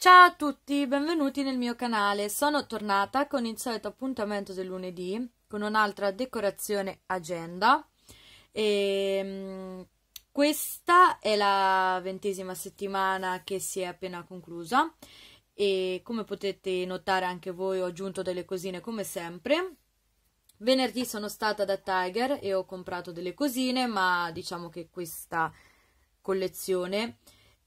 Ciao a tutti, benvenuti nel mio canale. Sono tornata con il solito appuntamento del lunedì con un'altra decorazione agenda. E, ehm, questa è la ventesima settimana che si è appena conclusa e come potete notare anche voi ho aggiunto delle cosine come sempre. Venerdì sono stata da Tiger e ho comprato delle cosine, ma diciamo che questa collezione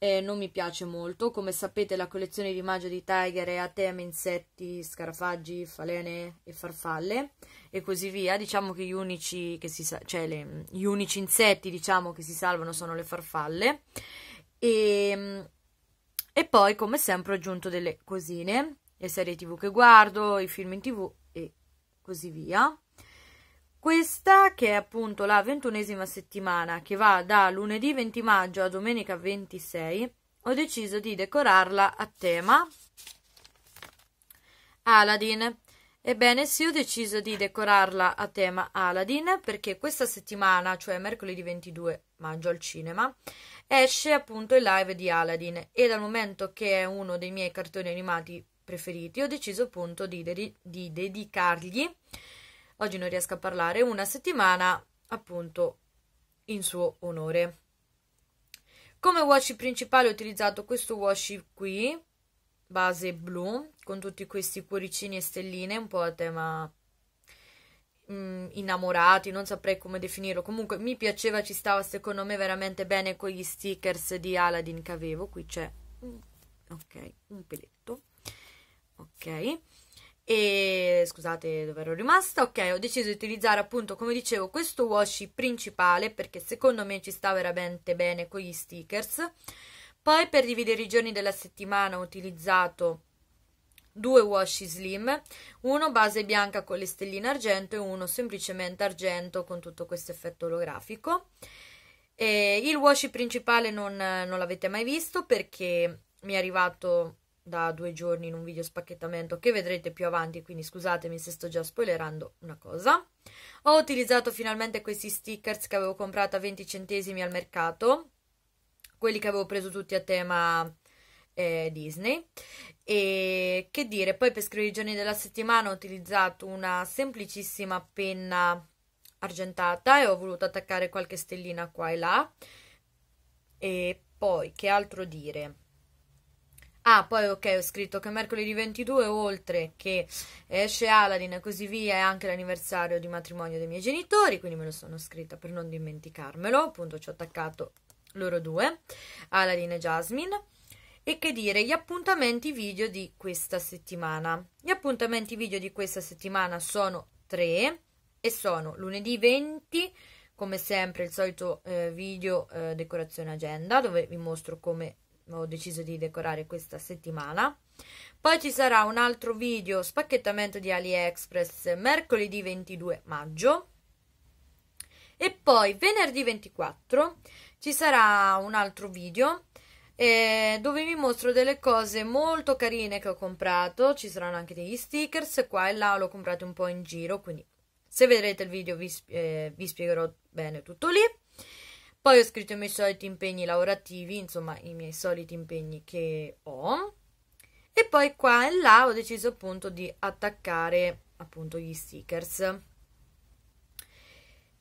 eh, non mi piace molto. Come sapete la collezione di maggio di Tiger è a tema insetti, scarafaggi, falene e farfalle e così via. Diciamo che gli unici, che si, cioè le, gli unici insetti diciamo, che si salvano sono le farfalle. E, ehm, e poi come sempre ho aggiunto delle cosine, le serie tv che guardo, i film in tv e così via. Questa, che è appunto la ventunesima settimana, che va da lunedì 20 maggio a domenica 26, ho deciso di decorarla a tema Aladdin. Ebbene sì, ho deciso di decorarla a tema Aladdin perché questa settimana, cioè mercoledì 22 maggio al cinema, esce appunto il live di Aladdin e dal momento che è uno dei miei cartoni animati preferiti ho deciso appunto di, de- di dedicargli oggi non riesco a parlare, una settimana appunto in suo onore. Come washi principale ho utilizzato questo washi qui, base blu, con tutti questi cuoricini e stelline, un po' a tema mh, mm, innamorati, non saprei come definirlo. Comunque mi piaceva, ci stava secondo me veramente bene con gli stickers di Aladdin che avevo. Qui c'è, ok, un peletto, ok. E scusate dove ero rimasta. Ok, ho deciso di utilizzare appunto, come dicevo, questo washi principale perché secondo me ci sta veramente bene con gli stickers. Poi per dividere i giorni della settimana ho utilizzato due washi slim, uno base bianca con le stelline argento e uno semplicemente argento con tutto questo effetto olografico. E il washi principale non, non l'avete mai visto perché mi è arrivato da due giorni in un video spacchettamento che vedrete più avanti, quindi scusatemi se sto già spoilerando una cosa. Ho utilizzato finalmente questi stickers che avevo comprato a 20 centesimi al mercato, quelli che avevo preso tutti a tema eh, Disney. E che dire, poi per scrivere i giorni della settimana ho utilizzato una semplicissima penna argentata e ho voluto attaccare qualche stellina qua e là. E poi, che altro dire? Ah, poi ok, ho scritto che mercoledì 22, oltre che esce Aladdin e così via, è anche l'anniversario di matrimonio dei miei genitori, quindi me lo sono scritta per non dimenticarmelo, appunto ci ho attaccato loro due, Aladdin e Jasmine. E che dire, gli appuntamenti video di questa settimana. Gli appuntamenti video di questa settimana sono tre e sono lunedì 20, come sempre il solito eh, video eh, decorazione agenda, dove vi mostro come ho deciso di decorare questa settimana poi ci sarà un altro video spacchettamento di AliExpress mercoledì 22 maggio e poi venerdì 24 ci sarà un altro video eh, dove vi mostro delle cose molto carine che ho comprato ci saranno anche degli stickers qua e là l'ho comprato un po' in giro quindi se vedrete il video vi, eh, vi spiegherò bene tutto lì poi ho scritto i miei soliti impegni lavorativi, insomma i miei soliti impegni che ho. E poi qua e là ho deciso appunto di attaccare appunto gli stickers.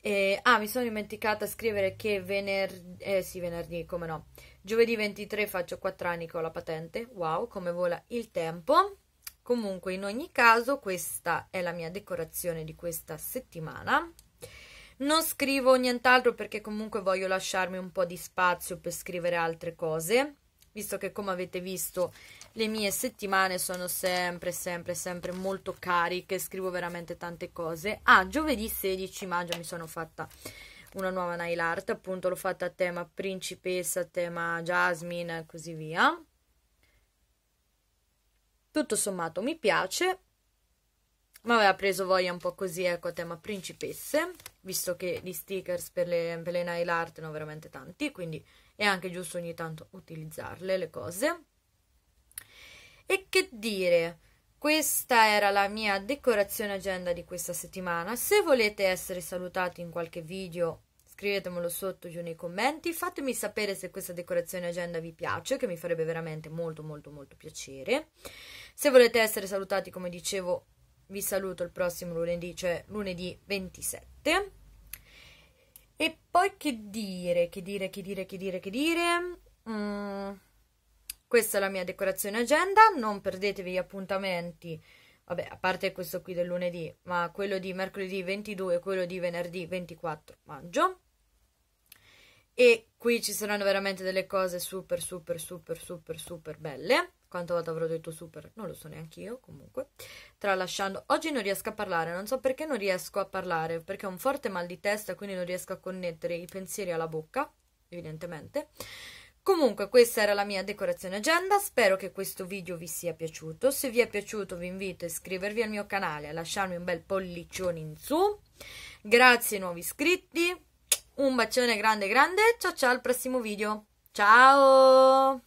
E, ah, mi sono dimenticata a scrivere che venerdì, eh sì, venerdì, come no, giovedì 23 faccio 4 anni ho la patente, wow, come vola il tempo. Comunque, in ogni caso, questa è la mia decorazione di questa settimana. Non scrivo nient'altro perché comunque voglio lasciarmi un po' di spazio per scrivere altre cose, visto che come avete visto le mie settimane sono sempre, sempre, sempre molto cariche, scrivo veramente tante cose. Ah, giovedì 16 maggio mi sono fatta una nuova nail art, appunto l'ho fatta a tema principessa, a tema Jasmine e così via. Tutto sommato mi piace, ma aveva preso voglia un po' così, ecco, a tema principesse, visto che gli stickers per le, per le nail art ne ho veramente tanti, quindi è anche giusto ogni tanto utilizzarle le cose. E che dire, questa era la mia decorazione agenda di questa settimana. Se volete essere salutati in qualche video, scrivetemelo sotto giù nei commenti. Fatemi sapere se questa decorazione agenda vi piace, che mi farebbe veramente molto molto molto piacere. Se volete essere salutati, come dicevo, vi saluto il prossimo lunedì, cioè lunedì 27. E poi che dire, che dire, che dire, che dire, che dire. Mm, questa è la mia decorazione agenda, non perdetevi gli appuntamenti, vabbè, a parte questo qui del lunedì, ma quello di mercoledì 22 e quello di venerdì 24 maggio. E qui ci saranno veramente delle cose super, super, super, super, super belle. Quanto volte avrò detto super? Non lo so neanche io, comunque. Tralasciando, oggi non riesco a parlare, non so perché non riesco a parlare, perché ho un forte mal di testa, quindi non riesco a connettere i pensieri alla bocca, evidentemente. Comunque questa era la mia decorazione agenda, spero che questo video vi sia piaciuto, se vi è piaciuto vi invito a iscrivervi al mio canale, a lasciarmi un bel pollicione in su, grazie ai nuovi iscritti, un bacione grande grande, ciao ciao al prossimo video, ciao!